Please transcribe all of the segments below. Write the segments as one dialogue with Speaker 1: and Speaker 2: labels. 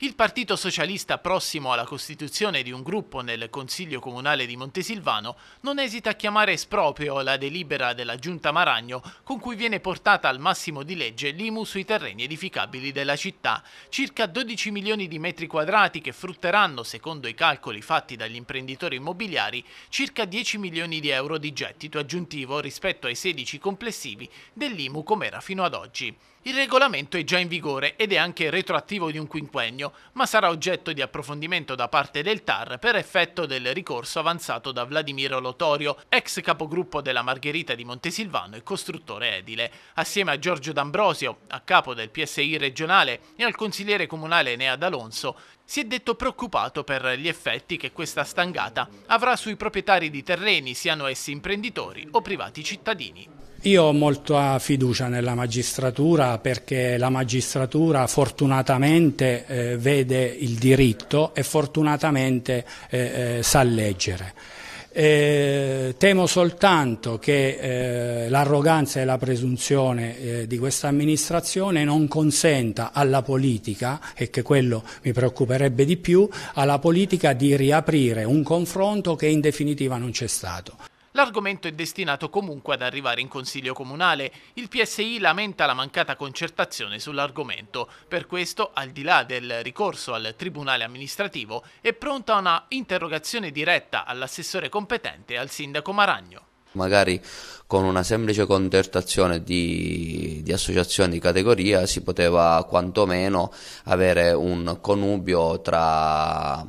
Speaker 1: Il Partito Socialista prossimo alla costituzione di un gruppo nel Consiglio Comunale di Montesilvano non esita a chiamare esproprio la delibera della Giunta Maragno con cui viene portata al massimo di legge l'IMU sui terreni edificabili della città, circa 12 milioni di metri quadrati che frutteranno, secondo i calcoli fatti dagli imprenditori immobiliari, circa 10 milioni di euro di gettito aggiuntivo rispetto ai 16 complessivi dell'IMU come era fino ad oggi. Il regolamento è già in vigore ed è anche retroattivo di un quinquennio necessario, ma sarà oggetto di approfondimento da parte del TAR per effetto del ricorso avanzato da Vladimiro Lotorio, ex capogruppo della Margherita di Montesilvano e costruttore edile, assieme a Giorgio D'Ambrosio, a capo del PSI regionale, e al consigliere comunale Nea D'Alonso, si è detto preoccupato per gli effetti che questa stangata avrà sui proprietari di terreni, siano essi imprenditori o privati cittadini.
Speaker 2: Io ho molta fiducia nella magistratura perché la magistratura fortunatamente eh, vede il diritto e fortunatamente eh, eh, sa leggere. Eh, temo soltanto che eh, l'arroganza e la presunzione eh, di questa amministrazione non consenta alla politica, e che quello mi preoccuperebbe di più, alla politica di riaprire un confronto che in definitiva non c'è stato.
Speaker 1: L'argomento è destinato comunque ad arrivare in Consiglio Comunale. Il PSI lamenta la mancata concertazione sull'argomento. Per questo, al di là del ricorso al Tribunale amministrativo, è pronta una interrogazione diretta all'assessore competente e al sindaco Maragno
Speaker 3: magari con una semplice concertazione di, di, associazioni di categoria si poteva quantomeno avere un connubio tra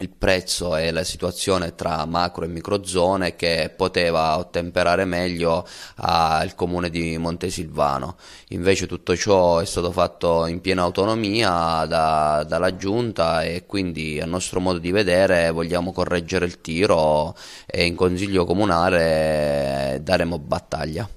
Speaker 3: il prezzo e la situazione tra macro e microzone che poteva ottemperare meglio al comune di Montesilvano. Invece tutto ciò è stato fatto in piena autonomia da, dalla giunta e quindi a nostro modo di vedere vogliamo correggere il tiro e in consiglio comunale daremo battaglia.